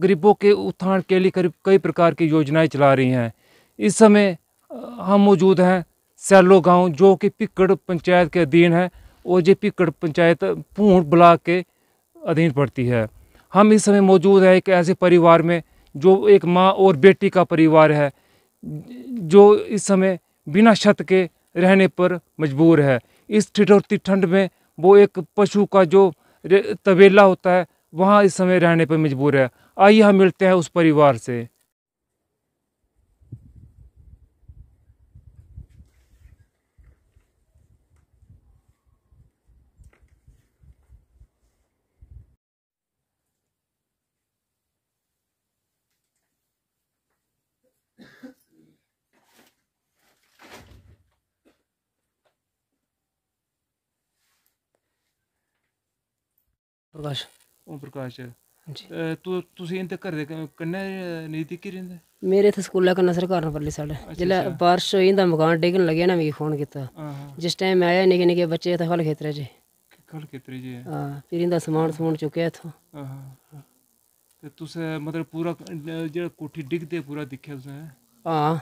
गरीबों के उत्थान के लिए करीब कई प्रकार की योजनाएं चला रही हैं इस समय हम मौजूद हैं सैलो गांव जो कि पिकड़ पंचायत के अधीन है और ये पिकड़ पंचायत पूर्ण ब्लाक के अधीन पड़ती है हम इस समय मौजूद हैं एक ऐसे परिवार में जो एक माँ और बेटी का परिवार है जो इस समय बिना छत के रहने पर मजबूर है इस ठिठुरती ठंड में वो एक पशु का जो तबेला होता है वहाँ इस समय रहने पर मजबूर है आइए हम मिलते हैं उस परिवार से प्रकाश ਓਮ ਪ੍ਰਕਾਸ਼ ਅ, ਤੁਸੀਂ ਇੰਦੇ ਘਰ ਦੇ ਕਿੰਨੇ ਕੰਨੇ ਨਜ਼ਦੀਕ ਹੀ ਰਹਿੰਦੇ ਮੇਰੇ ਤੇ ਸਕੂਲਾ ਕੋ ਨਸਰ ਕਰਨ ਪਰਲੇ ਸਾਡੇ ਜਿਹੜਾ ਬਾਰਿਸ਼ ਹੋਈ ਦਾ ਮਕਾਨ ਡੇਗਣ ਲੱਗਿਆ ਨਾ ਮੈਂ ਫੋਨ ਕੀਤਾ ਜਿਸ ਟਾਈਮ ਆਇਆ ਨਿਕੇ ਨਿਕੇ ਬੱਚੇ ਤਾਂ ਹਲ ਖੇਤਰੇ ਜੇ ਖਲ ਖੇਤਰੇ ਜੀ ਹਾਂ ਫਿਰ ਇਹਦਾ ਸਮਾਨ ਸਮਾਨ ਚੁੱਕਿਆ ਇਥੋਂ ਹਾਂ ਤੇ ਤੁਸੀਂ ਮਤਲਬ ਪੂਰਾ ਜਿਹੜਾ ਕੋਠੀ ਡਿੱਗਦੇ ਪੂਰਾ ਦੇਖਿਆ ਤੁਸੀਂ ਹਾਂ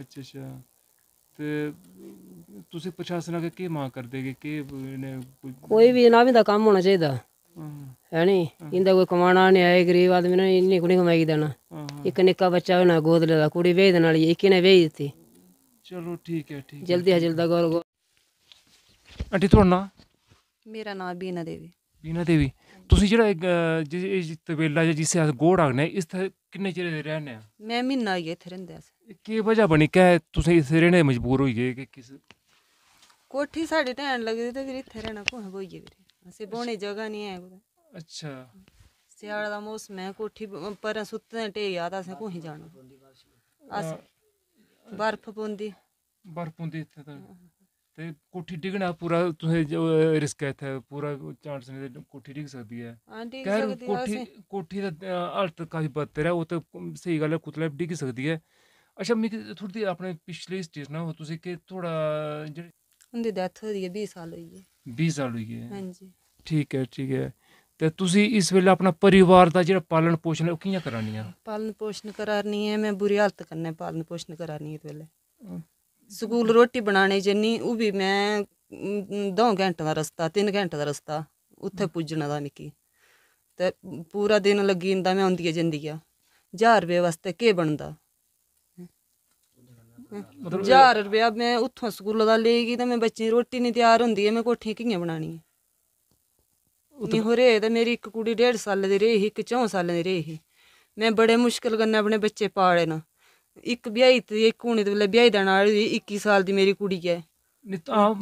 ਅੱਛਾ ਅੱਛਾ ਤੇ ਤੁਸੀਂ ਪਛਾਸਣਾ ਕਿ ਕੀ ਮਾਂ ਕਰਦੇਗੇ ਕਿ ਕੋਈ ਵੀ ਨਾ ਵੀ ਦਾ ਕੰਮ ਹੋਣਾ ਚਾਹੀਦਾ ਹੈ ਨਹੀਂ ਇਹਦਾ ਕੋਈ ਕਮਾਣਾ ਨਹੀਂ ਆਏ ਗਰੀਬ ਆਦਮੀ ਨੇ ਇੰਨੀ ਕੁਣੀ ਕਮਾਈ ਦੇਣਾ ਇੱਕ ਨਿੱਕਾ ਬੱਚਾ ਉਹਨਾਂ ਗੋਦ ਲੈਦਾ ਕੁੜੀ ਵੇਚ ਦੇਣ ਵਾਲੀ ਇੱਕ ਨੇ ਵੇਚ ਦਿੱਤੀ ਚਲੋ ਠੀਕ ਹੈ ਠੀਕ ਜਲਦੀ ਹੈ ਜਲਦਾ ਗੌਰ ਗੌਰ ਅੰਟੀ ਤੁਹਾਡਾ ਮੇਰਾ ਨਾਮ ਬੀਨਾ ਦੇਵੀ ਬੀਨਾ ਦੇਵੀ ਤੁਸੀਂ ਜਿਹੜਾ ਇਹ ਤਵੇਲਾ ਜਾਂ ਜਿਸੇ ਅਸ ਗੋੜ ਆਗਨੇ ਇਸ ਤੇ ਕਿੰਨੇ ਚਿਰ ਦੇ ਰਹਿਣੇ ਆ ਮੈਂ ਮਹੀਨਾ ਹੀ ਇੱਥੇ ਰਹਿੰਦਾ ਸੀ ਕੀ ਵਜ੍ਹਾ ਬਣੀ ਕਿ ਤੁਸੀਂ ਇੱਥੇ ਰਹਿਣੇ ਮਜਬੂਰ ਹੋਈਏ ਕਿ ਕਿਸ ਕੋਠੀ ਸਾਡੇ ਢਹਿਣ ਲੱਗਦੀ ਤੇ ਵੀ ਇੱਥੇ ਰਹਿਣਾ ਕੋਹ ਹੋਈਏ ਵੀਰੇ असें बौह्ने जगह निं ऐ कुतै अच्छा स्याड़ दा मौसम ऐ कोठी पर सुत्तने ढेही आ ते असें कुत्थै जाना अस बर्फ पौंदी बर्फ पौंदी इत्थै तां ते कोठी डिग्गना पूरा तुसें रिस्क ऐ इत्थै पूरा चांस नेईं ते कोठी डिग्ग सकदी ऐ खैर कोठी कोठी दा हालत काफी बदतर ऐ ओह् ते स्हेई गल्ल ऐ कुतै डिग्गी सकदी ऐ अच्छा मिगी थोह्ड़ी अपने पिछली हिस्ट्री सनाओ तुसें कि थुआढ़ा जेह्ड़ी उं'दी डैथ होई दी ऐ बीह् साल होई गे ਵੀਜ਼ਾ ਸਾਲ ਹੈ ਹਾਂਜੀ ਠੀਕ ਹੈ ਠੀਕ ਹੈ ਤੇ ਤੁਸੀਂ ਇਸ ਵੇਲੇ ਆਪਣਾ ਪਰਿਵਾਰ ਦਾ ਜਿਹੜਾ ਪਾਲਣ ਪੋਸ਼ਣ ਉਹ ਕਿਵੇਂ ਕਰਾਣੀ ਆ ਪਾਲਣ ਪੋਸ਼ਣ ਕਰਾਣੀ ਹੈ ਮੈਂ ਬੁਰੀ ਹਾਲਤ ਕਰਨੇ ਪਾਲਣ ਪੋਸ਼ਣ ਕਰਾਣੀ ਇਸ ਵੇਲੇ ਸਕੂਲ ਰੋਟੀ ਬਣਾਣੇ ਜੰਨੀ ਉਹ ਵੀ ਮੈਂ 2 ਘੰਟੇ ਦਾ ਰਸਤਾ 3 ਘੰਟੇ ਦਾ ਰਸਤਾ ਉੱਥੇ ਪੁੱਜਣਾ ਦਾ ਨਿੱਕੀ ਤੇ ਪੂਰਾ ਦਿਨ ਲੱਗੀ ਜਾਂਦਾ ਮੈਂ ਹੁੰਦੀ ਜਾਂਦੀ ਆ 1000 ਰੁਪਏ ਵਾਸਤੇ ਕੀ ਬਣਦਾ 1000 ਰੁਪਿਆ ਮੈਂ ਉੱਥੋਂ ਸਕੂਲ ਦਾ ਲੈ ਗਈ ਤੇ ਮੈਂ ਬੱਚੇ ਦੀ ਰੋਟੀ ਨਹੀਂ ਤਿਆਰ ਹੁੰਦੀ ਐ ਮੈਂ ਕੋਠੀਆਂ ਕਿੰਨੀਆਂ ਬਣਾਣੀ ਨਹੀਂ ਹੋਰੇ ਤਾਂ ਤੇ ਮੇਰੀ ਇੱਕ ਕੁੜੀ 1.5 ਸਾਲ ਦੀ ਰਹੀ ਇੱਕ 4 ਸਾਲ ਦੀ ਰਹੀ ਮੈਂ ਬੜੇ ਮੁਸ਼ਕਲ ਕਰਨਾ ਆਪਣੇ ਬੱਚੇ ਪਾਲੇ ਨਾ ਇੱਕ ਵਿਆਹੀ ਤੇ ਇੱਕ ਹੁਣੇ ਤੇ ਵਿਆਹੀ ਦਾ ਨਾਲ 21 ਸਾਲ ਦੀ ਮੇਰੀ ਕੁੜੀ ਐ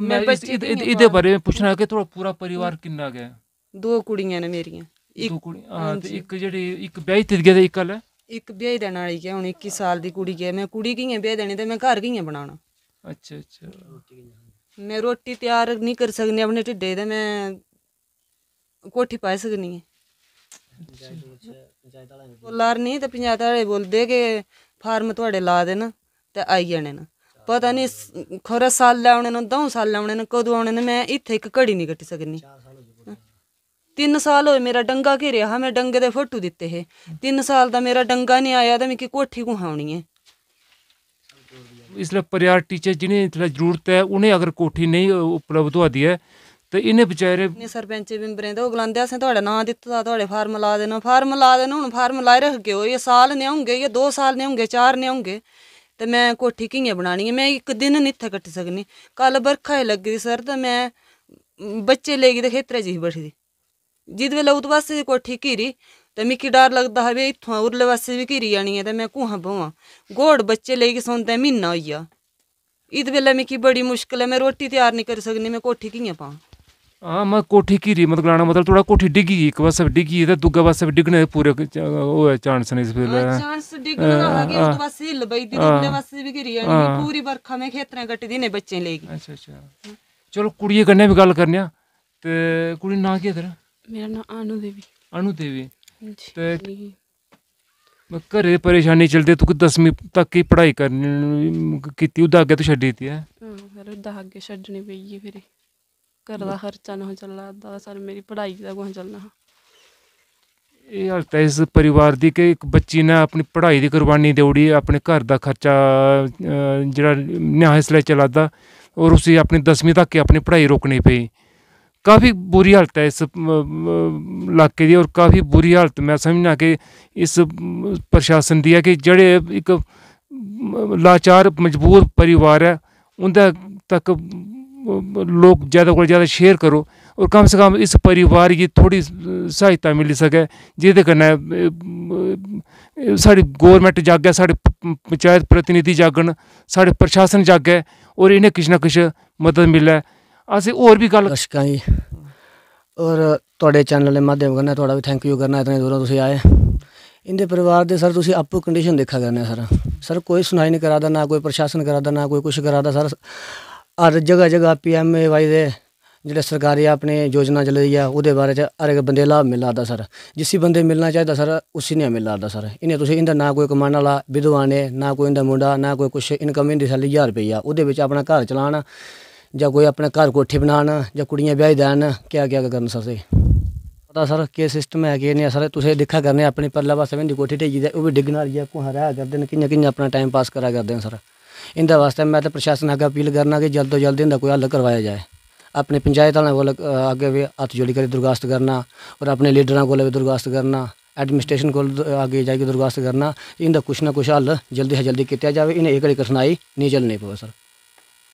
ਮੈਂ ਇਹਦੇ ਬਾਰੇ ਪੁੱਛਣਾ ਕਿ ਤੁਹਾਡਾ ਪੂਰਾ ਪਰਿਵਾਰ ਕਿੰਨਾ ਗਿਆ ਦੋ ਕੁੜੀਆਂ ਨੇ ਮੇਰੀਆਂ ਦੋ ਕੁੜੀਆਂ ਤੇ ਇੱਕ ਜਿਹੜੀ ਇੱਕ ਵਿਆਹੀ ਤੇ ਗਿਆ ਤੇ ਇੱਕ ਹਲੇ ਇੱਕ ਵਿਆਹ ਦੇਣ ਵਾਲੀ ਕਿ ਹੁਣ 21 ਸਾਲ ਦੀ ਕੁੜੀ ਕਿ ਮੈਂ ਕੁੜੀ ਕਿਵੇਂ ਵਿਆਹ ਦੇਣੀ ਤੇ ਮੈਂ ਘਰ ਕਿਵੇਂ ਬਣਾਉਣਾ ਅੱਛਾ ਅੱਛਾ ਮੈਂ ਰੋਟੀ ਤਿਆਰ ਨਹੀਂ ਕਰ ਸਕਨੀ ਆਪਣੇ ਢਿੱਡੇ ਤੇ ਮੈਂ ਕੋਠੀ ਪਾ ਸਕਨੀ ਹੈ ਬੋਲਾਰ ਨਹੀਂ ਤੇ ਪੰਜਾਇਤ ਵਾਲੇ ਬੋਲਦੇ ਕਿ ਫਾਰਮ ਤੁਹਾਡੇ ਲਾ ਦੇਣ ਤੇ ਆਈ ਜਾਣੇ ਨਾ ਪਤਾ ਨਹੀਂ ਖੋਰਾ ਸਾਲ ਲਾਉਣੇ ਨੂੰ ਦੋ ਸਾਲ ਲਾਉਣੇ ਨੂੰ ਕਦੋਂ ਆਉਣੇ ਨੇ ਮੈਂ ਇੱਥੇ ਇੱਕ ਘੜੀ ਨਹੀਂ ਕੱਟ ਸਕਨੀ ਤਿੰਨ ਸਾਲ ਹੋਏ ਮੇਰਾ ਡੰਗਾ ਘਿਰਿਆ ਹਾਂ ਮੈਂ ਡੰਗੇ ਦੇ ਫੋਟੋ ਦਿੱਤੇ ਹੈ ਤਿੰਨ ਸਾਲ ਦਾ ਮੇਰਾ ਡੰਗਾ ਨਹੀਂ ਆਇਆ ਤੇ ਮੈਂ ਕੋਠੀ ਕੁਹਾਉਣੀ ਹੈ इसलिए परिवार टीचर जिन्हें इसलिए जरूरत है उन्हें अगर कोठी नहीं उपलब्ध होती है तो इन्हें बेचारे सरपंच मैंबरें तो गलांदे असें थोड़ा नाम दित्ता थोड़े फार्म ला देना फार्म ला देना हूँ फार्म लाए रखगे हो ये साल ने होंगे ये दो साल ने होंगे चार ने होंगे तो मैं कोठी कियां बनानी है मैं एक दिन नहीं इतने कट्टी सकनी कल बरखा ही लगी सर तो मैं बच्चे लेगी तो खेतरे च ही बैठी जिद्वेला उतवासे तो को ठिकीरी तमीकी डर लगता है इतों उरले पास भी घिरी जानी है तो मैं कुहाँ बवां गोड़ बच्चे लेके सौंदे म्हीना होई गया इत बेल्ले मिकी बड़ी मुश्किल है मैं रोटी तैयार नहीं करी सकनी मैं कोठी कियां पाऊं हाँ मैं कोठी घिरी मतलब लाना मतलब थोड़ा कोठी डिगी एक पास डिगी तो दूगा पास डिगने पूरे वो चांस ने इस बेल्ले चांस डिगने ना आगे उस पास हिल बई दी दूसरे पास भी घिरी जानी पूरी बरखा में खेतरे कट दी ने बच्चे लेगी अच्छा अच्छा चलो कुड़िए कन्ने भी गल करने ते कुड़ी ना के तेरा ਮੇਰਾ ਨਾਮ ਅਨੂ ਦੇਵੀ ਅਨੂ ਦੇਵੀ ਤੇ ਜੀ ਮੈਂ ਘਰੇ ਪਰੇਸ਼ਾਨੀ ਚਲਦੇ ਤੂੰ ਕਿ 10ਵੀਂ ਤੱਕ ਹੀ ਪੜ੍ਹਾਈ ਕਰਨੀ ਕੀਤੀ ਉਹਦਾ ਅੱਗੇ ਤੂੰ ਛੱਡੀ ਤੀ ਹੈ ਹਾਂ ਫਿਰ ਉਹਦਾ ਅੱਗੇ ਛੱਡਣੀ ਪਈ ਜੀ ਫਿਰ ਘਰ ਦਾ ਖਰਚਾ ਨਾ ਚੱਲਦਾ ਦਾ ਸਰ ਮੇਰੀ ਪੜ੍ਹਾਈ ਦਾ ਕੋਈ ਚੱਲਣਾ ਇਹ ਹਾਲਤ ਹੈ ਇਸ ਪਰਿਵਾਰ ਦੀ ਕਿ ਇੱਕ ਬੱਚੀ ਨੇ ਆਪਣੀ ਪੜ੍ਹਾਈ ਦੀ ਕੁਰਬਾਨੀ ਦੇਉੜੀ ਆਪਣੇ ਘਰ ਦਾ ਖਰਚਾ ਜਿਹੜਾ ਨਿਆਹਸਲੇ ਇਸ ਲਈ ਚਲਾਦਾ ਔਰ ਉਸੇ ਆਪਣੀ 10ਵੀਂ ਤੱਕ ਆਪਣੀ ਪੜ੍ਹਾਈ ਰੋਕਣੀ ਪਈ काफ़ी बुरी हालत है इस इलाके की और काफ़ी बुरी हालत मैं समझना कि इस प्रशासन की है कि जेह्ड़े एक लाचार मजबूर परिवार है उंदे तक लोग ज़्यादा को ज़्यादा शेयर करो और कम से कम इस परिवार की थोड़ी सहायता मिली सकै जेह्दे कन्नै साढ़ी गौरमेंट जागै साढ़े पंचायत प्रतिनिधि जागन साढ़े प्रशासन जागै और इन्हें किश ना किश मदद मिले ਅਸੀਂ ਹੋਰ ਵੀ ਗੱਲ दर्शकां ਜੀ ਔਰ ਤੁਹਾਡੇ ਚੈਨਲ ਦੇ ਮਾਧਿਅਮ ਕਰਨਾ ਤੁਹਾਡਾ ਵੀ ਥੈਂਕ ਯੂ ਕਰਨਾ ਇਤਨੇ ਦੂਰੋਂ ਤੁਸੀਂ ਆਏ ਇੰਦੇ ਪਰਿਵਾਰ ਦੇ ਸਰ ਤੁਸੀਂ ਆਪੋ ਕੰਡੀਸ਼ਨ ਦੇਖਾ ਕਰਨੇ ਸਰ ਸਰ ਕੋਈ ਸੁਣਾਈ ਨਹੀਂ ਕਰਾ ਨਾ ਕੋਈ ਪ੍ਰਸ਼ਾਸਨ ਕਰਾ ਨਾ ਕੋਈ ਕੁਝ ਕਰਾ ਦਾ ਸਰ ਹਰ ਜਗਾ ਜਗ੍ਹਾ ਪੀਐਮਏਵਾਈ ਦੇ ਜਿਹੜੇ ਸਰਕਾਰੀ ਆਪਣੇ ਯੋਜਨਾ ਚੱਲ ਰਹੀ ਆ ਉਹਦੇ ਬਾਰੇ ਚ ਹਰ ਇੱਕ ਬੰਦੇ ਲਾਭ ਮਿਲਦਾ ਸਰ ਜਿਸੇ ਬੰਦੇ ਮਿਲਣਾ ਚਾਹੀਦਾ ਸਰ ਉਸੇ ਨੇ ਮਿਲਦਾ ਸਰ ਇਹਨੇ ਤੁਸੀਂ ਇਹਦਾ ਨਾ ਕੋਈ ਕਮਾਨ ਵਾਲਾ ਵਿਧਵਾ ਨੇ ਨਾ ਕੋਈ ਇਹਦਾ ਮੁੰਡਾ ਨਾ ਕੋਈ ਕੁਝ ਇਨਕਮ ਇਹਦੀ ਸਾਲੀ 1000 ਰੁਪਈਆ ਉਹਦੇ ਵਿੱਚ ਆਪਣਾ ਘਰ ਚਲਾਣਾ ਜਾਂ कोई अपने घर ਕੋਠੀ बना ਜਾਂ ਕੁੜੀਆਂ ਵਿਆਹ देन क्या क्या करना सर पता सर केह् सिस्टम है केह् नेहा सर तुसें दिक्खा करने अपने परला पास्सै बी कोठी ढेई दी ओह् बी डिग्गन आह्ली ऐ रहा करते हैं कि अपना टाइम पास करा करते हैं सर इं'दे आस्तै में ते प्रशासन अग्गें अपील करना कि जल्द तो जल्द इं'दा कोई हल करवाया जाए अपने पंचायत आह्लें कोल अग्गें बी जोड़ी करी दरखास्त करना और अपने लीडरें को बी दरखास्त करना एडमिनिस्ट्रेशन को अग्गें जाइयै दरखास्त करना इं'दा कुछ ना कुछ हल जल्दी शा जल्दी कीता जाए इन्हें एक कठनाई नहीं झल्लनी पवे सर